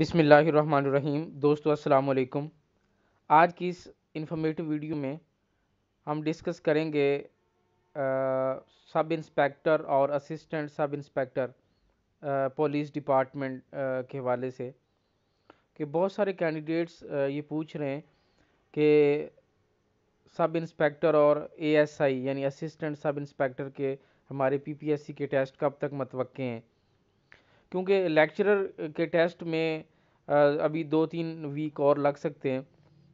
बिसमीम दोस्तों अस्सलाम आज की इस इंफॉर्मेटिव वीडियो में हम डिस्कस करेंगे आ, सब इंस्पेक्टर और assistant sub inspector police department के हवाले से कि बहुत सारे कैंडिडेट्स ये पूछ रहे हैं कि सब इंस्पेक्टर और एएसआई यानी असिस्टेंट सब इंस्पेक्टर के हमारे पीपीएससी के टेस्ट कब तक मतवक़े हैं क्योंकि लेक्चरर के टेस्ट में अभी दो तीन वीक और लग सकते हैं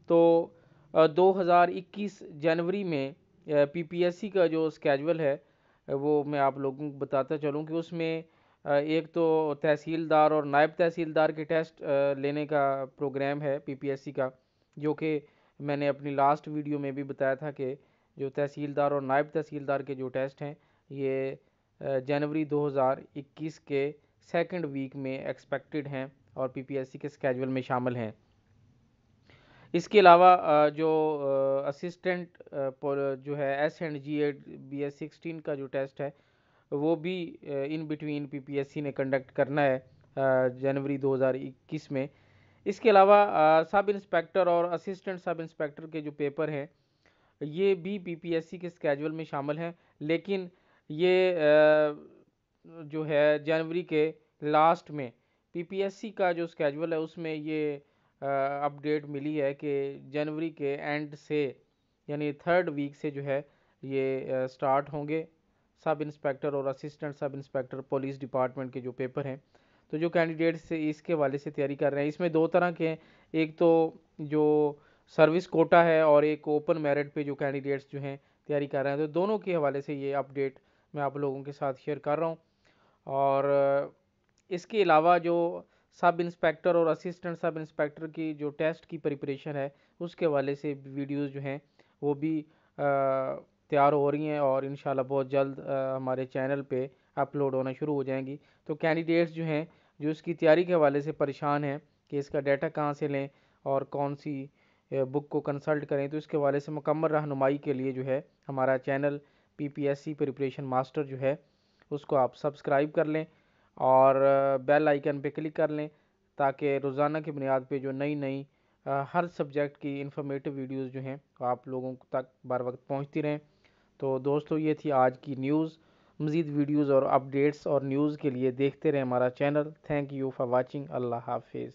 तो 2021 जनवरी में पीपीएससी का जो स्केजुअल है वो मैं आप लोगों को बताता चलूँ कि उसमें एक तो तहसीलदार और नायब तहसीलदार के टेस्ट लेने का प्रोग्राम है पीपीएससी का जो कि मैंने अपनी लास्ट वीडियो में भी बताया था कि जो तहसीलदार और नायब तहसीलदार के जो टेस्ट हैं ये जनवरी 2021 के सेकेंड वीक में एक्सपेक्टेड हैं और पीपीएससी के स्केजुअल में शामिल हैं इसके अलावा जो असिस्टेंट जो है एस एंड जी एड बी एस सिक्सटीन का जो टेस्ट है वो भी इन बिटवीन पीपीएससी ने कंडक्ट करना है जनवरी 2021 में इसके अलावा सब इंस्पेक्टर और असिस्टेंट सब इंस्पेक्टर के जो पेपर हैं ये भी पीपीएससी के स्केजुअल में शामिल हैं लेकिन ये जो है जनवरी के लास्ट में पीपीएससी का जो स्केजुअल है उसमें ये अपडेट मिली है कि जनवरी के एंड से यानी थर्ड वीक से जो है ये स्टार्ट होंगे सब इंस्पेक्टर और assistant sub inspector police department के जो पेपर हैं तो जो कैंडिडेट्स इसके हवाले से तैयारी कर रहे हैं इसमें दो तरह के हैं एक तो जो सर्विस कोटा है और एक ओपन मेरिट पे जो कैंडिडेट्स जो हैं तैयारी कर रहे हैं तो दोनों के हवाले से ये अपडेट मैं आप लोगों के साथ शेयर कर रहा हूँ और इसके अलावा जो सब इंस्पेक्टर और असिस्टेंट सब इंस्पेक्टर की जो टेस्ट की प्रिपरेशन है उसके हवाले से वीडियोस जो हैं वो भी तैयार हो रही हैं और इन बहुत जल्द हमारे चैनल पे अपलोड होना शुरू हो जाएंगी तो कैंडिडेट्स जो हैं जो इसकी तैयारी के हवाले से परेशान हैं कि इसका डाटा कहाँ से लें और कौन सी बुक को कंसल्ट करें तो इसके हवाले से मुकम्मल रहनुमाई के लिए जो है हमारा channel P P S C preparation master जो है उसको आप सब्सक्राइब कर लें और बेल आइकन पर क्लिक कर लें ताकि रोज़ाना की बुनियाद पे जो नई नई हर सब्जेक्ट की इंफॉर्मेटिव वीडियोस जो हैं आप लोगों तक बार वक्त पहुँचती रहें तो दोस्तों ये थी आज की न्यूज़ मज़ीद वीडियोस और अपडेट्स और न्यूज़ के लिए देखते रहें हमारा channel thank you for watching अल्लाह हाफिज़